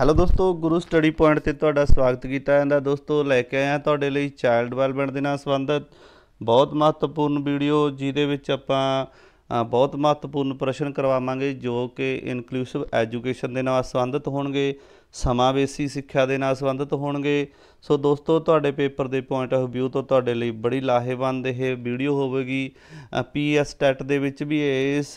hello ਦੋਸਤੋ ਗੁਰੂ study point ਤੇ ਤੁਹਾਡਾ ਸਵਾਗਤ ਕੀਤਾ ਜਾਂਦਾ ਦੋਸਤੋ ਲੈ ਕੇ ਆਇਆ ਤੁਹਾਡੇ ਲਈ ਚਾਈਲਡ ਡਿਵੈਲਪਮੈਂਟ ਦੇ ਨਾਲ ਸੰਬੰਧਿਤ ਬਹੁਤ ਮਹੱਤਵਪੂਰਨ ਵੀਡੀਓ ਜਿਹਦੇ ਵਿੱਚ ਆਪਾਂ ਬਹੁਤ ਮਹੱਤਵਪੂਰਨ ਪ੍ਰਸ਼ਨ ਕਰਵਾਵਾਂਗੇ ਜੋ ਕਿ ਇਨਕਲੂਸਿਵ ਐਜੂਕੇਸ਼ਨ ਦੇ ਨਾਲ ਸੰਬੰਧਿਤ ਹੋਣਗੇ ਸਮਾਵੇਸੀ ਸਿੱਖਿਆ ਦੇ ਨਾਲ ਸੰਬੰਧਿਤ ਹੋਣਗੇ ਸੋ ਦੋਸਤੋ ਤੁਹਾਡੇ ਪੇਪਰ ਦੇ ਪੁਆਇੰਟ ਆਫ ਵਿਊ ਤੋਂ ਤੁਹਾਡੇ ਲਈ ਬੜੀ ਲਾਹੇਵੰਦ ਇਹ ਵੀਡੀਓ ਹੋਵੇਗੀ ਪੀਐਸ ਟੈਟ e ਦੇ ਵਿੱਚ ਵੀ ਇਸ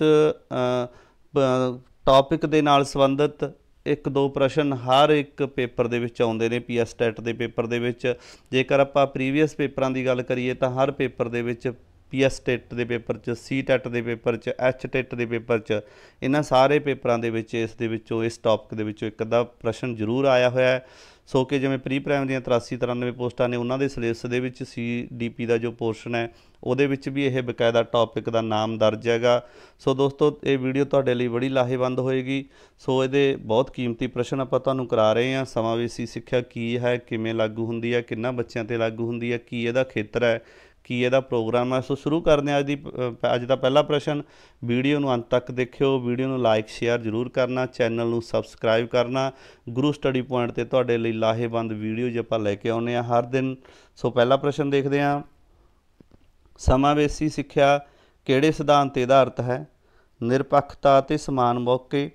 ਟੌਪਿਕ ਦੇ ਨਾਲ ਸੰਬੰਧਿਤ ਇੱਕ ਦੋ ਪ੍ਰਸ਼ਨ ਹਰ ਇੱਕ ਪੇਪਰ ਦੇ ਵਿੱਚ ਆਉਂਦੇ ਨੇ ਪੀਐਸ ਟੈਟ ਦੇ ਪੇਪਰ ਦੇ ਵਿੱਚ ਜੇਕਰ ਆਪਾਂ ਪ੍ਰੀਵੀਅਸ ਪੇਪਰਾਂ ਦੀ ਗੱਲ ਕਰੀਏ ਤਾਂ ਹਰ ਪੇਪਰ ਦੇ ਵਿੱਚ ਪੀਐਸ ਟੈਟ ਦੇ ਪੇਪਰ 'ਚ ਸੀ ਟੈਟ ਦੇ ਪੇਪਰ 'ਚ ਐਚ ਟੈਟ ਦੇ ਪੇਪਰ 'ਚ ਇਹਨਾਂ ਸਾਰੇ ਪੇਪਰਾਂ ਦੇ ਵਿੱਚ ਇਸ ਦੇ ਵਿੱਚੋਂ ਇਸ ਟੌਪਿਕ ਦੇ ਵਿੱਚੋਂ ਇੱਕ ਅੱਧਾ ਪ੍ਰਸ਼ਨ ਜ਼ਰੂਰ ਆਇਆ ਹੋਇਆ ਹੈ ਸੋ ਕਿ ਜਿਵੇਂ ਪ੍ਰੀ ਪ੍ਰਾਇਮ ਦੀਆਂ 83 93 ਪੋਸਟਾਂ ਨੇ ਉਹਨਾਂ ਦੇ ਸਿਲੇਬਸ ਦੇ ਵਿੱਚ ਸੀ ਡੀਪੀ ਦਾ ਜੋ ਪੋਰਸ਼ਨ ਹੈ ਉਹਦੇ ਵਿੱਚ ਵੀ ਇਹ ਬਕਾਇਦਾ ਟੌਪਿਕ ਦਾ ਨਾਮ ਦਰਜ ਹੈਗਾ ਸੋ ਦੋਸਤੋ ਇਹ ਵੀਡੀਓ ਤੁਹਾਡੇ ਲਈ ਬੜੀ ਲਾਹੇਵੰਦ ਹੋਏਗੀ ਸੋ ਇਹਦੇ ਬਹੁਤ ਕੀਮਤੀ ਪ੍ਰਸ਼ਨ ਆਪਾਂ ਤੁਹਾਨੂੰ ਕਰਾ ਰਹੇ ਹਾਂ ਸਮਾਵੇਸ਼ੀ ਸਿੱਖਿਆ ਕੀ ਹੈ ਕਿਵੇਂ ਲਾਗੂ ਹੁੰਦੀ ਹੈ ਕਿੰਨਾ ਬੱਚਿਆਂ ਤੇ ਲਾਗੂ ਹੁੰਦੀ ਹੈ ਕੀ ਇਹਦਾ ਖੇਤਰ ਹੈ ਕੀ ਇਹਦਾ ਪ੍ਰੋਗਰਾਮ ਹੈ ਸੋ ਸ਼ੁਰੂ ਕਰਦੇ ਹਾਂ ਅੱਜ ਦੀ ਅੱਜ ਦਾ ਪਹਿਲਾ ਪ੍ਰਸ਼ਨ ਵੀਡੀਓ ਨੂੰ ਅੰਤ ਤੱਕ ਦੇਖਿਓ ਵੀਡੀਓ ਨੂੰ ਲਾਈਕ ਸ਼ੇਅਰ ਜ਼ਰੂਰ ਕਰਨਾ ਚੈਨਲ ਨੂੰ ਸਬਸਕ੍ਰਾਈਬ ਕਰਨਾ ਗੁਰੂ ਸਟੱਡੀ ਪੁਆਇੰਟ ਤੇ ਤੁਹਾਡੇ ਲਈ ਲਾਹੇਵੰਦ ਵੀਡੀਓ ਜੇ ਆਪਾਂ ਲੈ ਕੇ ਆਉਨੇ ਆ ਹਰ ਦਿਨ ਸੋ ਪਹਿਲਾ ਪ੍ਰਸ਼ਨ ਦੇਖਦੇ ਹਾਂ ਸਮਾਵੇਸੀ ਸਿੱਖਿਆ ਕਿਹੜੇ ਸਿਧਾਂਤ ਤੇ ਆਧਾਰਿਤ ਹੈ ਨਿਰਪੱਖਤਾ ਤੇ ਸਮਾਨ ਮੌਕੇ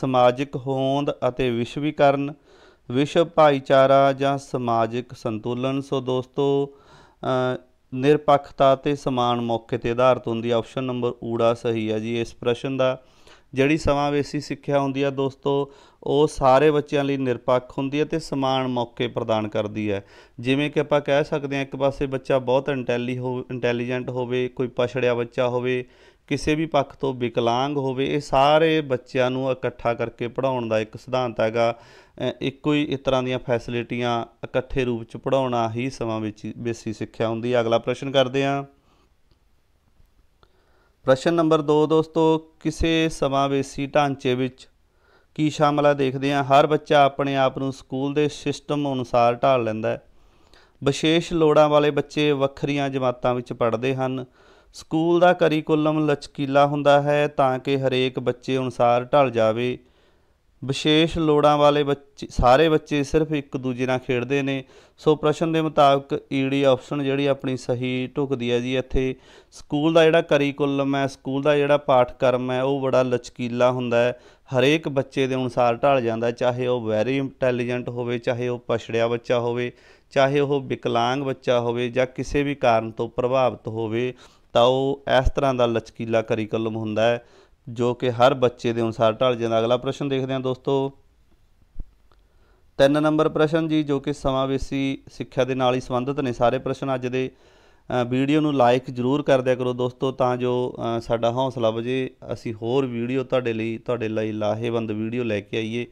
ਸਮਾਜਿਕ ਹੋਂਦ ਅਤੇ ਵਿਸ਼ਵੀਕਰਨ ਵਿਸ਼ਵ ਭਾਈਚਾਰਾ ਜਾਂ ਸਮਾਜਿਕ ਸੰਤੁਲਨ ਸੋ ਦੋਸਤੋ ਨਿਰਪੱਖਤਾ ਤੇ ਸਮਾਨ ਮੌਕੇ ਤੇ ਆਧਾਰਿਤ ਹੁੰਦੀ ਹੈ ਆਪਸ਼ਨ ਨੰਬਰ ਊੜਾ ਸਹੀ ਹੈ ਜੀ ਇਸ ਪ੍ਰਸ਼ਨ ਦਾ ਜਿਹੜੀ ਸਮਾਵੇਸੀ ਸਿੱਖਿਆ ਹੁੰਦੀ ਹੈ ਦੋਸਤੋ ਉਹ ਸਾਰੇ ਬੱਚਿਆਂ ਲਈ ਨਿਰਪੱਖ ਹੁੰਦੀ ਹੈ ਤੇ ਸਮਾਨ ਮੌਕੇ ਪ੍ਰਦਾਨ ਕਰਦੀ ਹੈ ਜਿਵੇਂ ਕਿ ਆਪਾਂ ਕਹਿ ਸਕਦੇ ਹਾਂ ਇੱਕ ਪਾਸੇ ਬੱਚਾ ਬਹੁਤ ਇੰਟੈਲੀ ਹੋ ਇੰਟੈਲੀਜੈਂਟ ਹੋਵੇ ਕੋਈ ਪਛੜਿਆ ਬੱਚਾ ਹੋਵੇ ਕਿਸੇ ਵੀ ਪੱਖ ਤੋਂ ਵਿਕਲਾਂਗ ਹੋਵੇ ਇਹ ਸਾਰੇ ਬੱਚਿਆਂ ਨੂੰ ਇਕੱਠਾ ਕਰਕੇ ਪੜਾਉਣ ਦਾ ਇੱਕ ਸਿਧਾਂਤ ਹੈਗਾ ਇੱਕੋ ਹੀ ਇਸ ਤਰ੍ਹਾਂ ਦੀਆਂ ਫੈਸਿਲਿਟੀਆਂ ਇਕੱਠੇ ਰੂਪ ਚ ਪੜਾਉਣਾ ਹੀ ਸਮਾਂ ਵਿੱਚ ਬੇਸੀ ਸਿੱਖਿਆ ਹੁੰਦੀ ਹੈ ਅਗਲਾ ਪ੍ਰਸ਼ਨ ਕਰਦੇ ਹਾਂ ਪ੍ਰਸ਼ਨ ਨੰਬਰ 2 ਦੋਸਤੋ ਕਿਸੇ ਸਮਾਵੇਸੀ ਢਾਂਚੇ ਵਿੱਚ ਕੀ ਸ਼ਾਮਲ ਆ ਦੇਖਦੇ ਹਾਂ ਹਰ ਬੱਚਾ ਆਪਣੇ ਆਪ ਨੂੰ ਸਕੂਲ ਦੇ ਸਿਸਟਮ ਅਨੁਸਾਰ ਢਾਲ ਲੈਂਦਾ ਹੈ ਵਿਸ਼ੇਸ਼ ਲੋੜਾਂ ਵਾਲੇ ਬੱਚੇ ਵੱਖਰੀਆਂ ਜਮਾਤਾਂ ਵਿੱਚ ਪੜ੍ਹਦੇ ਹਨ ਸਕੂਲ ਦਾ ਕਰਿਕੂਲਮ ਲਚਕੀਲਾ ਹੁੰਦਾ ਹੈ ਤਾਂ ਕਿ ਹਰੇਕ ਬੱਚੇ ਅਨੁਸਾਰ ਢਲ ਜਾਵੇ ਵਿਸ਼ੇਸ਼ ਲੋੜਾਂ ਵਾਲੇ ਬੱਚੇ ਸਾਰੇ ਬੱਚੇ ਸਿਰਫ ਇੱਕ ਦੂਜੇ ਨਾਲ ਖੇਡਦੇ ਨੇ ਸੋ ਪ੍ਰਸ਼ਨ ਦੇ ਮੁਤਾਬਕ ਈਡੀ ਆਪਸ਼ਨ ਜਿਹੜੀ ਆਪਣੀ ਸਹੀ ਢੁਕਦੀ ਹੈ ਜੀ ਇੱਥੇ ਸਕੂਲ ਦਾ ਜਿਹੜਾ ਕਰਿਕੂਲਮ ਹੈ ਸਕੂਲ ਦਾ ਜਿਹੜਾ ਪਾਠਕ੍ਰਮ ਹੈ ਉਹ ਬੜਾ ਲਚਕੀਲਾ ਹੁੰਦਾ ਹੈ ਹਰੇਕ ਬੱਚੇ ਦੇ ਅਨੁਸਾਰ ਢਲ ਜਾਂਦਾ ਚਾਹੇ ਉਹ ਵੈਰੀ ਇੰਟੈਲੀਜੈਂਟ ਹੋਵੇ ਚਾਹੇ ਉਹ ਪਛੜਿਆ ਬੱਚਾ ਹੋਵੇ ਚਾਹੇ ਉਹ ਵਿਕਲਾਂਗ ਬੱਚਾ ਹੋਵੇ ਜਾਂ ਕਿਸੇ ਵੀ ਕਾਰਨ ਤੋਂ ਪ੍ਰਭਾਵਿਤ ਹੋਵੇ ਤਾਂ ਉਹ ਇਸ ਤਰ੍ਹਾਂ ਦਾ ਲਚਕੀਲਾ ਕਰੀਕੁਲਮ ਹੁੰਦਾ ਹੈ ਜੋ ਕਿ ਹਰ ਬੱਚੇ ਦੇ ਅਨੁਸਾਰ ਢਲ ਜਾਂਦਾ ਅਗਲਾ ਪ੍ਰਸ਼ਨ ਦੇਖਦੇ ਹਾਂ ਦੋਸਤੋ ਤਿੰਨ ਨੰਬਰ ਪ੍ਰਸ਼ਨ ਜੀ ਜੋ ਕਿ ਸਮਾਵੇਸੀ ਸਿੱਖਿਆ ਦੇ ਨਾਲ ਹੀ ਸੰਬੰਧਿਤ ਨੇ ਸਾਰੇ ਪ੍ਰਸ਼ਨ ਅੱਜ ਦੇ ਵੀਡੀਓ ਨੂੰ ਲਾਈਕ ਜ਼ਰੂਰ ਕਰ ਦਿਆ ਕਰੋ ਦੋਸਤੋ ਤਾਂ ਜੋ ਸਾਡਾ ਹੌਸਲਾ ਵਜੇ ਅਸੀਂ ਹੋਰ ਵੀਡੀਓ ਤੁਹਾਡੇ ਲਈ ਤੁਹਾਡੇ ਲਈ ਲਾਹੇਵੰਦ ਵੀਡੀਓ ਲੈ ਕੇ ਆਈਏ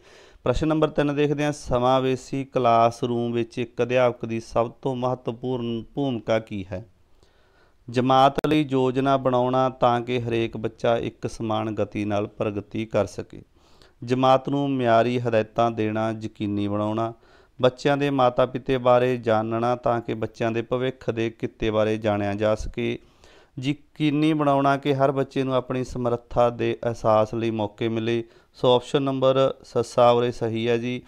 ਪ੍ਰਸ਼ਨ ਨੰਬਰ 3 ਦੇਖਦੇ ਹਾਂ ਸਮਾਵੇਸੀ ਕਲਾਸਰੂਮ ਵਿੱਚ ਇੱਕ ਅਧਿਆਪਕ ਦੀ ਸਭ ਤੋਂ ਮਹੱਤਵਪੂਰਨ ਭੂਮਿਕਾ ਕੀ ਹੈ ਜਮਾਤ ਲਈ ਯੋਜਨਾ ਬਣਾਉਣਾ ਤਾਂ ਕਿ ਹਰੇਕ ਬੱਚਾ ਇੱਕ ਸਮਾਨ ਗਤੀ ਨਾਲ ਪ੍ਰਗਤੀ ਕਰ ਸਕੇ ਜਮਾਤ ਨੂੰ ਮਿਆਰੀ ਹਦਾਇਤਾਂ ਦੇਣਾ ਯਕੀਨੀ ਬਣਾਉਣਾ ਬੱਚਿਆਂ ਦੇ ਮਾਤਾ-ਪਿਤਾ ਬਾਰੇ ਜਾਣਨਾ ਤਾਂ ਕਿ ਬੱਚਿਆਂ ਦੇ ਭਵਿੱਖ ਦੇ ਕਿੱਤੇ ਬਾਰੇ ਜਾਣਿਆ ਜਾ ਸਕੇ ਯਕੀਨੀ ਬਣਾਉਣਾ ਕਿ ਹਰ ਬੱਚੇ ਨੂੰ ਆਪਣੀ ਸਮਰੱਥਾ ਦੇ ਅਹਿਸਾਸ ਲਈ ਮੌਕੇ ਮਿਲੇ ਸੋ ਆਪਸ਼ਨ ਨੰਬਰ ਸੱਸਾ ਉਰੇ ਸਹੀ ਹੈ ਜੀ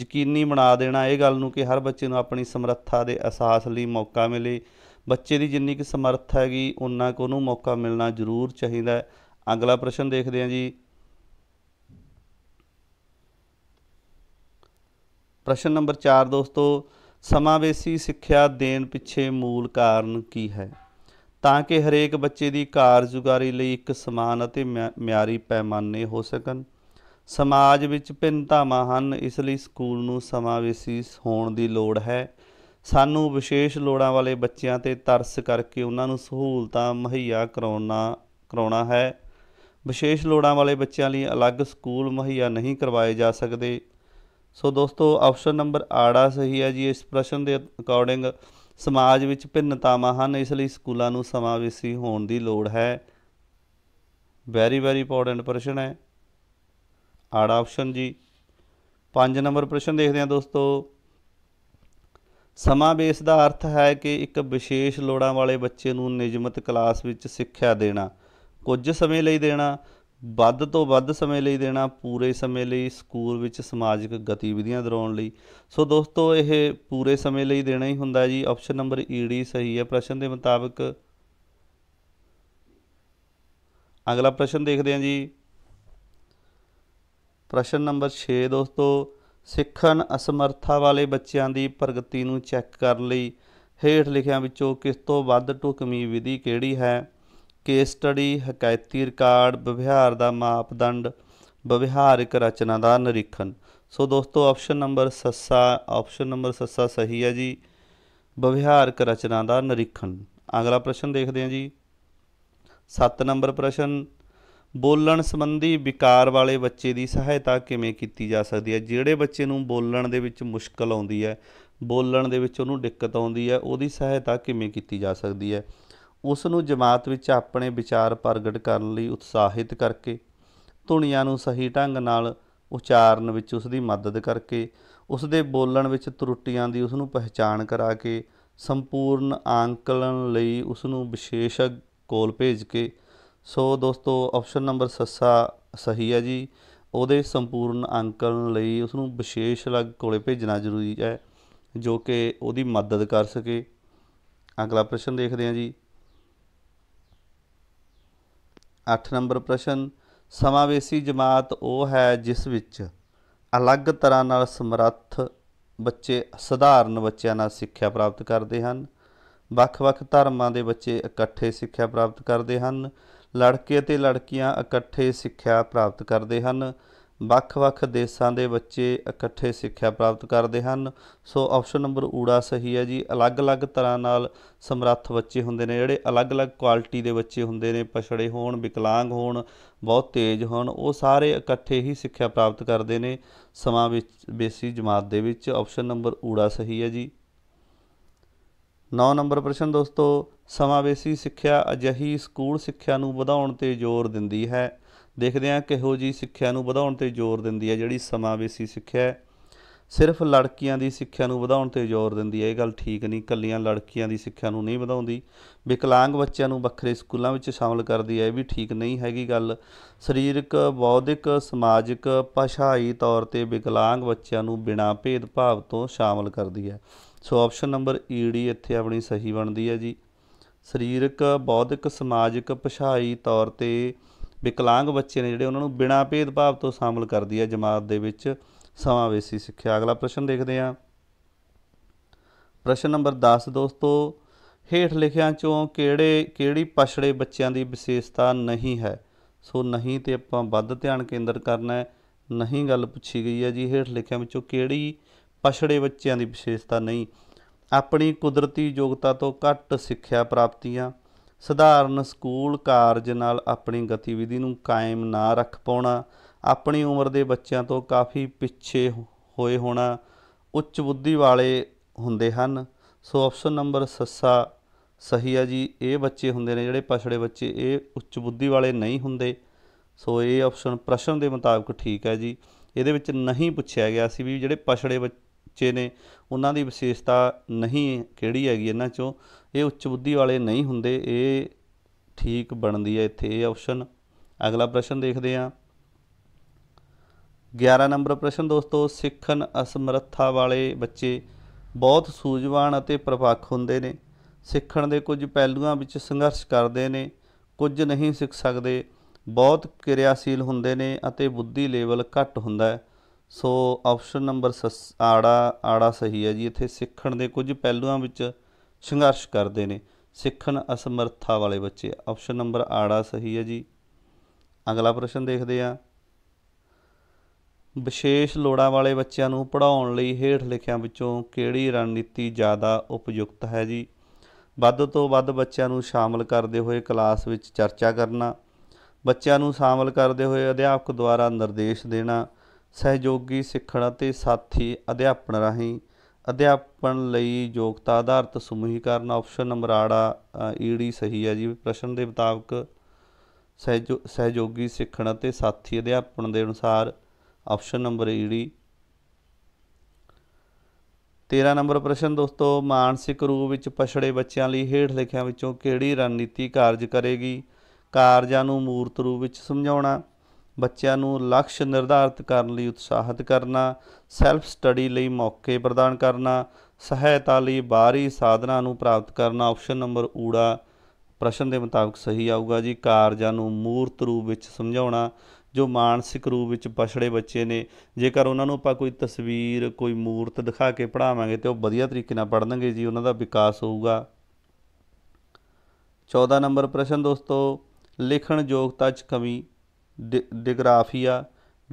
ਯਕੀਨੀ ਬਣਾ ਦੇਣਾ ਇਹ ਗੱਲ ਨੂੰ ਕਿ ਹਰ ਬੱਚੇ ਨੂੰ ਆਪਣੀ ਸਮਰੱਥਾ ਦੇ ਅਹਿਸਾਸ ਲਈ ਮੌਕਾ ਮਿਲੇ ਬੱਚੇ ਦੀ ਜਿੰਨੀ ਕਿ ਸਮਰੱਥਾ ਹੈਗੀ ਉਹਨਾਂ ਕੋ ਨੂੰ ਮੌਕਾ ਮਿਲਣਾ ਜ਼ਰੂਰ ਚਾਹੀਦਾ ਹੈ ਅਗਲਾ ਪ੍ਰਸ਼ਨ ਦੇਖਦੇ ਹਾਂ ਜੀ ਪ੍ਰਸ਼ਨ ਨੰਬਰ 4 ਦੋਸਤੋ ਸਮਾਵੇਸੀ ਸਿੱਖਿਆ ਦੇਣ ਪਿੱਛੇ ਮੂਲ ਕਾਰਨ ਕੀ ਹੈ ਤਾਂ ਕਿ ਹਰੇਕ ਬੱਚੇ ਦੀ ਕਾਰਜੁਗਾਰੀ ਲਈ ਇੱਕ ਸਮਾਨ ਅਤੇ ਮਿਆਰੀ ਪੈਮਾਨੇ ਹੋ ਸਕਣ ਸਮਾਜ ਵਿੱਚ ਭਿੰਨਤਾਵਾਂ ਹਨ ਇਸ ਲਈ ਸਕੂਲ ਨੂੰ ਸਮਾਵੇਸੀ ਹੋਣ ਦੀ ਲੋੜ ਹੈ ਸਾਨੂੰ ਵਿਸ਼ੇਸ਼ ਲੋੜਾਂ ਵਾਲੇ ਬੱਚਿਆਂ ਤੇ ਤਰਸ ਕਰਕੇ ਉਹਨਾਂ ਨੂੰ ਸਹੂਲਤਾਂ ਮੁਹੱਈਆ ਕਰਾਉਣਾ ਕਰਾਉਣਾ ਹੈ ਵਿਸ਼ੇਸ਼ ਲੋੜਾਂ ਵਾਲੇ ਬੱਚਿਆਂ ਲਈ ਅਲੱਗ ਸਕੂਲ ਮੁਹੱਈਆ ਨਹੀਂ ਕਰਵਾਏ ਜਾ ਸਕਦੇ ਸੋ ਦੋਸਤੋ ਆਪਸ਼ਨ ਨੰਬਰ ਆੜਾ ਸਹੀ ਹੈ ਜੀ ਇਸ ਪ੍ਰਸ਼ਨ ਦੇ ਅਕੋਰਡਿੰਗ ਸਮਾਜ ਵਿੱਚ ਭਿੰਨਤਾਵਾਂ ਹਨ ਇਸ ਲਈ ਸਕੂਲਾਂ ਨੂੰ ਸਮਾਵੇਸ਼ੀ ਹੋਣ ਦੀ ਲੋੜ ਹੈ ਵੈਰੀ ਵੈਰੀ ਇੰਪੋਰਟੈਂਟ ਪ੍ਰਸ਼ਨ ਹੈ ਆੜਾ ਆਪਸ਼ਨ ਜੀ 5 ਨੰਬਰ ਪ੍ਰਸ਼ਨ ਦੇਖਦੇ ਹਾਂ ਦੋਸਤੋ ਸਮਾਵੇਸ਼ ਦਾ ਅਰਥ ਹੈ ਕਿ ਇੱਕ ਵਿਸ਼ੇਸ਼ ਲੋੜਾਂ ਵਾਲੇ ਬੱਚੇ ਨੂੰ ਨਿਯਮਤ ਕਲਾਸ ਵਿੱਚ ਸਿੱਖਿਆ ਦੇਣਾ ਕੁਝ ਸਮੇਂ ਲਈ ਦੇਣਾ ਵੱਧ ਤੋਂ ਵੱਧ ਸਮੇਂ ਲਈ ਦੇਣਾ ਪੂਰੇ ਸਮੇਂ ਲਈ ਸਕੂਲ ਵਿੱਚ ਸਮਾਜਿਕ ਗਤੀਵਿਧੀਆਂ ਦਰਾਉਣ ਲਈ ਸੋ ਦੋਸਤੋ ਇਹ ਪੂਰੇ ਸਮੇਂ ਲਈ ਦੇਣਾ ਹੀ ਹੁੰਦਾ ਜੀ ਆਪਸ਼ਨ ਨੰਬਰ ਈਡੀ ਸਹੀ ਹੈ ਪ੍ਰਸ਼ਨ ਦੇ ਮੁਤਾਬਕ ਅਗਲਾ ਪ੍ਰਸ਼ਨ ਦੇਖਦੇ ਹਾਂ ਜੀ ਪ੍ਰਸ਼ਨ ਨੰਬਰ 6 ਦੋਸਤੋ ਸਿੱਖਣ ਅਸਮਰਥਾ ਵਾਲੇ ਬੱਚਿਆਂ ਦੀ ਪ੍ਰਗਤੀ ਨੂੰ ਚੈੱਕ ਕਰਨ ਲਈ ਹੇਠ ਲਿਖਿਆਂ ਵਿੱਚੋਂ ਕਿਸ ਤੋਂ ਵੱਧ ਟੁਕਮੀ ਵਿਧੀ ਕਿਹੜੀ ਹੈ ਕੇਸ ਸਟੱਡੀ ਹਕਾਇਤੀ ਰਿਕਾਰਡ ਵਿਵਹਾਰ ਦਾ ਮਾਪਦੰਡ ਵਿਵਹਾਰਿਕ ਰਚਨਾ ਦਾ ਨਿਰੀਖਣ ਸੋ ਦੋਸਤੋ ਆਪਸ਼ਨ ਨੰਬਰ ਸੱਸਾ ਆਪਸ਼ਨ ਨੰਬਰ ਸੱਸਾ ਸਹੀ ਹੈ ਜੀ ਵਿਵਹਾਰਿਕ ਰਚਨਾ ਦਾ ਨਿਰੀਖਣ ਅਗਲਾ ਪ੍ਰਸ਼ਨ ਦੇਖਦੇ ਹਾਂ ਜੀ 7 ਨੰਬਰ ਪ੍ਰਸ਼ਨ ਬੋਲਣ ਸੰਬੰਧੀ ਵਿਕਾਰ ਵਾਲੇ ਬੱਚੇ ਦੀ ਸਹਾਇਤਾ ਕਿਵੇਂ ਕੀਤੀ ਜਾ ਸਕਦੀ ਹੈ ਜਿਹੜੇ ਬੱਚੇ ਨੂੰ ਬੋਲਣ ਦੇ ਵਿੱਚ ਮੁਸ਼ਕਲ ਆਉਂਦੀ ਹੈ ਬੋਲਣ ਦੇ ਵਿੱਚ ਉਹਨੂੰ ਦਿੱਕਤ ਆਉਂਦੀ ਹੈ ਉਹਦੀ ਸਹਾਇਤਾ ਕਿਵੇਂ ਕੀਤੀ ਜਾ ਸਕਦੀ ਹੈ ਉਸ ਨੂੰ ਜਮਾਤ ਵਿੱਚ ਆਪਣੇ ਵਿਚਾਰ ਪ੍ਰਗਟ ਕਰਨ ਲਈ ਉਤਸ਼ਾਹਿਤ ਕਰਕੇ ਧੁਨੀਆਂ ਨੂੰ ਸਹੀ ਢੰਗ ਨਾਲ ਉਚਾਰਨ ਵਿੱਚ ਉਸ ਦੀ ਮਦਦ ਕਰਕੇ ਉਸ ਦੇ ਬੋਲਣ ਵਿੱਚ ਤਰੁੱਟੀਆਂ ਦੀ ਉਸ ਨੂੰ ਪਹਿਚਾਣ ਕਰਾ ਕੇ ਸੰਪੂਰਨ ਆਂਕਲਨ ਲਈ ਉਸ ਨੂੰ ਵਿਸ਼ੇਸ਼ਕ ਕੋਲ ਭੇਜ ਕੇ ਸੋ ਦੋਸਤੋ ਆਪਸ਼ਨ ਨੰਬਰ ਸੱਸਾ ਸਹੀ ਹੈ ਜੀ ਉਹਦੇ ਸੰਪੂਰਨ ਅੰਕਣ ਲਈ ਉਸ ਨੂੰ ਵਿਸ਼ੇਸ਼ ਅਲੱਗ ਕੋਲੇ ਭੇਜਣਾ ਜ਼ਰੂਰੀ ਹੈ ਜੋ ਕਿ ਉਹਦੀ ਮਦਦ ਕਰ ਸਕੇ ਅਗਲਾ ਪ੍ਰਸ਼ਨ ਦੇਖਦੇ ਹਾਂ ਜੀ 8 ਨੰਬਰ ਪ੍ਰਸ਼ਨ ਸਮਾਵੇਸੀ ਜਮਾਤ ਉਹ ਹੈ ਜਿਸ ਵਿੱਚ ਅਲੱਗ ਤਰ੍ਹਾਂ ਨਾਲ ਸਮਰੱਥ ਬੱਚੇ ਸਧਾਰਨ ਬੱਚਿਆਂ ਨਾਲ ਸਿੱਖਿਆ ਪ੍ਰਾਪਤ ਕਰਦੇ ਹਨ ਵੱਖ-ਵੱਖ ਧਰਮਾਂ ਦੇ ਬੱਚੇ ਇਕੱਠੇ ਸਿੱਖਿਆ ਪ੍ਰਾਪਤ ਕਰਦੇ ਹਨ ਲੜਕੇ ਅਤੇ ਲੜਕੀਆਂ ਇਕੱਠੇ ਸਿੱਖਿਆ ਪ੍ਰਾਪਤ ਕਰਦੇ ਹਨ ਵੱਖ-ਵੱਖ ਦੇਸ਼ਾਂ ਦੇ ਬੱਚੇ ਇਕੱਠੇ ਸਿੱਖਿਆ ਪ੍ਰਾਪਤ ਕਰਦੇ ਹਨ ਸੋ ਆਪਸ਼ਨ ਨੰਬਰ ਊੜਾ ਸਹੀ ਹੈ ਜੀ ਅਲੱਗ-ਅਲੱਗ ਤਰ੍ਹਾਂ ਨਾਲ ਸਮਰੱਥ ਬੱਚੇ ਹੁੰਦੇ ਨੇ ਜਿਹੜੇ ਅਲੱਗ-ਅਲੱਗ ਕੁਆਲਿਟੀ ਦੇ ਬੱਚੇ ਹੁੰਦੇ ਨੇ ਪਛੜੇ ਹੋਣ ਵਿਕਲਾਂਗ ਹੋਣ ਬਹੁਤ ਤੇਜ਼ ਹੋਣ ਉਹ ਸਾਰੇ ਇਕੱਠੇ ਹੀ ਸਿੱਖਿਆ ਪ੍ਰਾਪਤ ਕਰਦੇ ਨੇ ਸਮਾਂ ਵਿੱਚ ਬੇਸੀ ਜਮਾਤ ਦੇ ਵਿੱਚ ਆਪਸ਼ਨ ਨੰਬਰ ਊੜਾ ਸਹੀ ਹੈ ਜੀ 9 ਨੰਬਰ ਪ੍ਰਸ਼ਨ ਦੋਸਤੋ ਸਮਾਵੇਸੀ ਸਿੱਖਿਆ ਅਜਹੀ ਸਕੂਲ ਸਿੱਖਿਆ ਨੂੰ ਵਧਾਉਣ ਤੇ ਜ਼ੋਰ ਦਿੰਦੀ ਹੈ ਦੇਖਦੇ ਹਾਂ ਕਿਹੋ ਜੀ ਸਿੱਖਿਆ ਨੂੰ ਵਧਾਉਣ ਤੇ ਜ਼ੋਰ ਦਿੰਦੀ ਹੈ ਜਿਹੜੀ ਸਮਾਵੇਸੀ ਸਿੱਖਿਆ ਹੈ ਸਿਰਫ ਲੜਕੀਆਂ ਦੀ ਸਿੱਖਿਆ ਨੂੰ ਵਧਾਉਣ ਤੇ ਜ਼ੋਰ ਦਿੰਦੀ ਹੈ ਇਹ ਗੱਲ ਠੀਕ ਨਹੀਂ ਕੱਲੀਆਂ ਲੜਕੀਆਂ ਦੀ ਸਿੱਖਿਆ ਨੂੰ ਨਹੀਂ ਵਧਾਉਂਦੀ ਵਿਕਲਾਂਗ ਬੱਚਿਆਂ ਨੂੰ ਵੱਖਰੇ ਸਕੂਲਾਂ ਵਿੱਚ ਸ਼ਾਮਲ ਕਰਦੀ ਹੈ ਇਹ ਵੀ ਠੀਕ ਨਹੀਂ ਹੈਗੀ ਗੱਲ ਸਰੀਰਕ ਬੌਧਿਕ ਸਮਾਜਿਕ ਭਾਸ਼ਾਈ ਤੌਰ ਤੇ ਵਿਕਲਾਂਗ ਬੱਚਿਆਂ ਨੂੰ ਬਿਨਾਂ ਭੇਦਭਾਵ ਤੋਂ ਸ਼ਾਮਲ ਕਰਦੀ ਹੈ ਸੋ ਆਪਸ਼ਨ ਨੰਬਰ ਈਡੀ ਇੱਥੇ ਆਪਣੀ ਸਹੀ ਬਣਦੀ ਹੈ ਜੀ ਸਰੀਰਕ ਬੌਧਿਕ ਸਮਾਜਿਕ ਪਛਾਈ ਤੌਰ ਤੇ ਵਿਕਲਾਂਗ ਬੱਚੇ ਨੇ ਜਿਹੜੇ ਉਹਨਾਂ ਨੂੰ ਬਿਨਾਂ ਭੇਦਭਾਵ ਤੋਂ ਸ਼ਾਮਲ ਕਰਦੀ ਹੈ ਜਮਾਤ ਦੇ ਵਿੱਚ ਸਮਾਵੇਸੀ ਸਿੱਖਿਆ ਅਗਲਾ ਪ੍ਰਸ਼ਨ ਦੇਖਦੇ ਹਾਂ ਪ੍ਰਸ਼ਨ ਨੰਬਰ 10 ਦੋਸਤੋ ਹੇਠ ਲਿਖਿਆਂ ਚੋਂ ਕਿਹੜੇ ਕਿਹੜੀ ਪਛੜੇ ਬੱਚਿਆਂ ਦੀ ਵਿਸ਼ੇਸ਼ਤਾ ਨਹੀਂ ਹੈ ਸੋ ਨਹੀਂ ਤੇ ਆਪਾਂ ਵੱਧ ਧਿਆਨ ਕੇਂਦਰ ਕਰਨਾ ਹੈ ਨਹੀਂ ਗੱਲ ਪੁੱਛੀ ਗਈ ਹੈ ਜੀ ਹੇਠ ਲਿਖਿਆਂ ਵਿੱਚੋਂ ਕਿਹੜੀ ਪਛੜੇ ਬੱਚਿਆਂ ਦੀ ਵਿਸ਼ੇਸ਼ਤਾ ਨਹੀਂ ਆਪਣੀ ਕੁਦਰਤੀ ਯੋਗਤਾ ਤੋਂ ਘੱਟ ਸਿੱਖਿਆ ਪ੍ਰਾਪਤੀਆਂ ਸਧਾਰਨ ਸਕੂਲ ਕਾਰਜ ਨਾਲ ਆਪਣੀ ਗਤੀਵਿਧੀ ਨੂੰ ਕਾਇਮ ਨਾ ਰੱਖ ਪਾਉਣਾ ਆਪਣੀ ਉਮਰ ਦੇ ਬੱਚਿਆਂ ਤੋਂ ਕਾਫੀ ਪਿੱਛੇ ਹੋਏ ਹੋਣਾ ਉੱਚ ਬੁੱਧੀ ਵਾਲੇ ਹੁੰਦੇ ਹਨ ਸੋ ਆਪਸ਼ਨ ਨੰਬਰ ਸੱਸਾ ਸਹੀ ਹੈ ਜੀ ਇਹ ਬੱਚੇ ਹੁੰਦੇ ਨੇ ਜਿਹੜੇ ਪਛੜੇ ਬੱਚੇ ਇਹ ਉੱਚ ਬੁੱਧੀ ਵਾਲੇ ਨਹੀਂ ਹੁੰਦੇ ਸੋ ਇਹ ਆਪਸ਼ਨ ਪ੍ਰਸ਼ਨ ਦੇ ਮੁਤਾਬਕ ਠੀਕ ਹੈ ਜੀ ਇਹਦੇ ਵਿੱਚ ਨਹੀਂ ਪੁੱਛਿਆ ਗਿਆ ਸੀ ਵੀ ਜਿਹੜੇ ਪਛੜੇ ਉੱਚੇ ਨੇ ਉਹਨਾਂ ਦੀ ਵਿਸ਼ੇਸ਼ਤਾ ਨਹੀਂ ਕਿਹੜੀ ਹੈਗੀ ਇਹਨਾਂ ਚੋਂ ਇਹ ਉੱਚ ਬੁੱਧੀ ਵਾਲੇ ਨਹੀਂ ਹੁੰਦੇ ਇਹ ਠੀਕ ਬਣਦੀ ਹੈ ਇੱਥੇ ਇਹ ਆਪਸ਼ਨ ਅਗਲਾ ਪ੍ਰਸ਼ਨ ਦੇਖਦੇ ਹਾਂ 11 ਨੰਬਰ ਪ੍ਰਸ਼ਨ ਦੋਸਤੋ ਸਿੱਖਣ ਅਸਮਰੱਥਾ ਵਾਲੇ ਬੱਚੇ ਬਹੁਤ ਸੂਝਵਾਨ ਅਤੇ ਪ੍ਰਭਾਖ ਹੁੰਦੇ ਨੇ ਸਿੱਖਣ ਦੇ ਕੁਝ ਪਹਿਲੂਆਂ ਵਿੱਚ ਸੰਘਰਸ਼ ਕਰਦੇ ਨੇ ਕੁਝ ਨਹੀਂ ਸਿੱਖ ਸਕਦੇ ਬਹੁਤ ਕਿਰਿਆਸ਼ੀਲ ਹੁੰਦੇ ਨੇ ਅਤੇ ਬੁੱਧੀ ਲੈਵਲ ਘੱਟ ਹੁੰਦਾ ਹੈ ਸੋ ਆਪਸ਼ਨ ਨੰਬਰ ਆੜਾ ਆੜਾ ਸਹੀ ਹੈ ਜੀ ਇੱਥੇ ਸਿੱਖਣ ਦੇ ਕੁਝ ਪਹਿਲੂਆਂ ਵਿੱਚ ਸੰਘਰਸ਼ ਕਰਦੇ ਨੇ ਸਿੱਖਣ ਅਸਮਰੱਥਾ ਵਾਲੇ ਬੱਚੇ ਆਪਸ਼ਨ ਨੰਬਰ ਆੜਾ ਸਹੀ ਹੈ ਜੀ ਅਗਲਾ ਪ੍ਰਸ਼ਨ ਦੇਖਦੇ ਆ ਵਿਸ਼ੇਸ਼ ਲੋੜਾਂ ਵਾਲੇ ਬੱਚਿਆਂ ਨੂੰ ਪੜਾਉਣ ਲਈ ਹੇਠ ਲਿਖਿਆਂ ਵਿੱਚੋਂ ਕਿਹੜੀ ਰਣਨੀਤੀ ਜ਼ਿਆਦਾ ਉਪਯੁਕਤ ਹੈ ਜੀ ਵੱਧ ਤੋਂ ਵੱਧ ਬੱਚਿਆਂ ਨੂੰ ਸ਼ਾਮਲ ਕਰਦੇ ਹੋਏ ਕਲਾਸ ਵਿੱਚ ਚਰਚਾ ਕਰਨਾ ਬੱਚਿਆਂ ਨੂੰ ਸ਼ਾਮਲ ਕਰਦੇ ਹੋਏ ਅਧਿਆਪਕ ਦੁਆਰਾ ਨਿਰਦੇਸ਼ ਦੇਣਾ ਸਹਿਯੋਗੀ ਸਿੱਖਣ ਅਤੇ ਸਾਥੀ ਅਧਿਆਪਨ ਰਾਹੀਂ ਅਧਿਆਪਨ ਲਈ ਯੋਗਤਾ ਆਧਾਰਿਤ ਸਮੂਹੀਕਰਨ ਆਪਸ਼ਨ ਨੰਬਰ ਅਮਰਾੜਾ ਈਡੀ ਸਹੀ ਹੈ ਜੀ ਪ੍ਰਸ਼ਨ ਦੇ ਮੁਤਾਬਕ ਸਹਿਯੋਗੀ ਸਿੱਖਣ ਅਤੇ ਸਾਥੀ ਅਧਿਆਪਨ ਦੇ ਅਨੁਸਾਰ ਆਪਸ਼ਨ ਨੰਬਰ ਈਡੀ 13 ਨੰਬਰ ਪ੍ਰਸ਼ਨ ਦੋਸਤੋ ਮਾਨਸਿਕ ਰੂਪ ਵਿੱਚ ਪਛੜੇ ਬੱਚਿਆਂ ਲਈ ਹੇਠ ਲਿਖਿਆਂ ਵਿੱਚੋਂ ਕਿਹੜੀ ਰਣਨੀਤੀ ਕਾਰਜ ਕਰੇਗੀ ਕਾਰਜਾਂ ਨੂੰ ਮੂਰਤ ਰੂਪ ਵਿੱਚ ਸਮਝਾਉਣਾ ਬੱਚਿਆਂ ਨੂੰ ਲਕਸ਼ ਨਿਰਧਾਰਤ ਕਰਨ ਲਈ ਉਤਸ਼ਾਹਿਤ ਕਰਨਾ ਸੈਲਫ ਸਟੱਡੀ ਲਈ ਮੌਕੇ ਪ੍ਰਦਾਨ ਕਰਨਾ ਸਹਾਇਤਾ ਲਈ ਬਾਹਰੀ ਸਾਧਨਾਂ ਨੂੰ ਪ੍ਰਾਪਤ ਕਰਨਾ ਆਪਸ਼ਨ ਨੰਬਰ ਊੜਾ ਪ੍ਰਸ਼ਨ ਦੇ ਮੁਤਾਬਕ ਸਹੀ ਆਊਗਾ ਜੀ ਕਾਰਜਾਂ ਨੂੰ ਮੂਰਤ ਰੂਪ ਵਿੱਚ ਸਮਝਾਉਣਾ ਜੋ ਮਾਨਸਿਕ ਰੂਪ ਵਿੱਚ ਪਛੜੇ ਬੱਚੇ ਨੇ ਜੇਕਰ ਉਹਨਾਂ ਨੂੰ ਆਪਾਂ ਕੋਈ ਤਸਵੀਰ ਕੋਈ ਮੂਰਤ ਦਿਖਾ ਕੇ ਪੜਾਵਾਂਗੇ ਤੇ ਉਹ ਵਧੀਆ ਤਰੀਕੇ ਨਾਲ ਪੜਨਗੇ ਜੀ ਉਹਨਾਂ ਦਾ ਵਿਕਾਸ ਹੋਊਗਾ 14 ਨੰਬਰ ਪ੍ਰਸ਼ਨ ਦੋਸਤੋ ਲਿਖਣ ਯੋਗਤਾ 'ਚ ਕਮੀ dysgraphia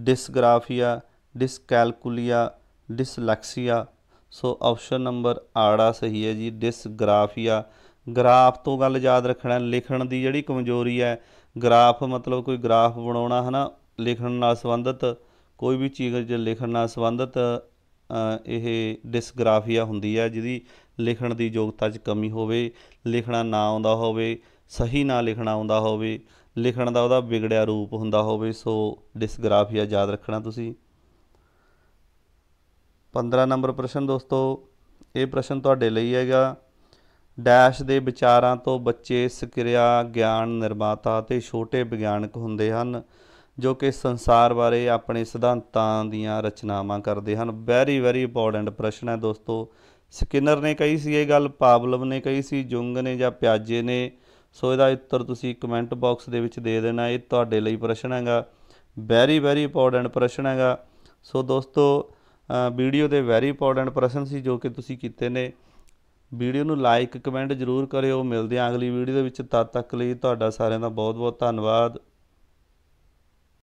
dysgraphia dyscalculia dyslexia so option number ਆੜਾ ਸਹੀ ਹੈ ਜੀ ਡਿਸਗ੍ਰਾਫੀਆ ਗ੍ਰਾਫ ਤੋਂ ਗੱਲ ਯਾਦ ਰੱਖਣਾ ਲਿਖਣ ਦੀ ਜਿਹੜੀ ਕਮਜ਼ੋਰੀ ਹੈ ਗ੍ਰਾਫ ਮਤਲਬ ਕੋਈ ਗ੍ਰਾਫ ਬਣਾਉਣਾ ਹਨਾ ਲਿਖਣ ਨਾਲ ਸੰਬੰਧਿਤ ਕੋਈ ਵੀ ਚੀਜ਼ ਜੇ ਲਿਖਣ ਨਾਲ ਸੰਬੰਧਿਤ ਇਹ ਡਿਸਗ੍ਰਾਫੀਆ ਹੁੰਦੀ ਹੈ ਜਿਹਦੀ ਲਿਖਣ ਦੀ ਯੋਗਤਾ 'ਚ ਕਮੀ ਹੋਵੇ ਲਿਖਣਾ ਨਾ ਆਉਂਦਾ ਹੋਵੇ ਸਹੀ ਨਾ ਲਿਖਣਾ ਆਉਂਦਾ ਹੋਵੇ ਲਿਖਣ ਦਾ ਉਹਦਾ ਵਿਗੜਿਆ ਰੂਪ ਹੁੰਦਾ ਹੋਵੇ ਸੋ ਡਿਸਗ੍ਰਾਫੀਆ ਯਾਦ ਰੱਖਣਾ ਤੁਸੀਂ 15 ਨੰਬਰ ਪ੍ਰਸ਼ਨ ਦੋਸਤੋ ਇਹ ਪ੍ਰਸ਼ਨ ਤੁਹਾਡੇ ਲਈ ਹੈਗਾ ਡੈਸ਼ ਦੇ ਵਿਚਾਰਾਂ ਤੋਂ ਬੱਚੇ ਸਕਿਰਿਆ ਗਿਆਨ ਨਿਰਮਾਤਾ ਤੇ ਛੋਟੇ ਵਿਗਿਆਨਕ ਹੁੰਦੇ ਹਨ ਜੋ ਕਿ ਸੰਸਾਰ ਬਾਰੇ ਆਪਣੇ ਸਿਧਾਂਤਾਂ ਦੀਆਂ ਰਚਨਾਵਾਂ ਕਰਦੇ ਹਨ ਵੈਰੀ ਵੈਰੀ ਇੰਪੋਰਟੈਂਟ ਪ੍ਰਸ਼ਨ ਹੈ ਦੋਸਤੋ ਸਕਿਨਰ ਨੇ ਕਹੀ ਸੀ ਇਹ ਗੱਲ ਪਾਬਲਵ ਨੇ ਕਹੀ ਸੀ ਜੁੰਗ ਨੇ ਜਾਂ ਪਿਆਜੇ ਨੇ ਸੋ ਇਹਦਾ ਉੱਤਰ ਤੁਸੀਂ ਕਮੈਂਟ ਬਾਕਸ ਦੇ ਵਿੱਚ ਦੇ ਦੇਣਾ ਇਹ ਤੁਹਾਡੇ ਲਈ ਪ੍ਰਸ਼ਨ ਹੈਗਾ ਵੈਰੀ ਵੈਰੀ ਇੰਪੋਰਟੈਂਟ ਪ੍ਰਸ਼ਨ ਹੈਗਾ ਸੋ ਦੋਸਤੋ ਵੀਡੀਓ ਦੇ ਵੈਰੀ ਇੰਪੋਰਟੈਂਟ ਪ੍ਰਸ਼ਨ ਸੀ ਜੋ ਕਿ ਤੁਸੀਂ ਕੀਤੇ ਨੇ ਵੀਡੀਓ ਨੂੰ ਲਾਈਕ ਕਮੈਂਟ ਜ਼ਰੂਰ ਕਰਿਓ ਮਿਲਦੇ ਆਂ ਅਗਲੀ ਵੀਡੀਓ ਦੇ ਵਿੱਚ ਤਦ ਤੱਕ ਲਈ ਤੁਹਾਡਾ ਸਾਰਿਆਂ ਦਾ ਬਹੁਤ ਬਹੁਤ ਧੰਨਵਾਦ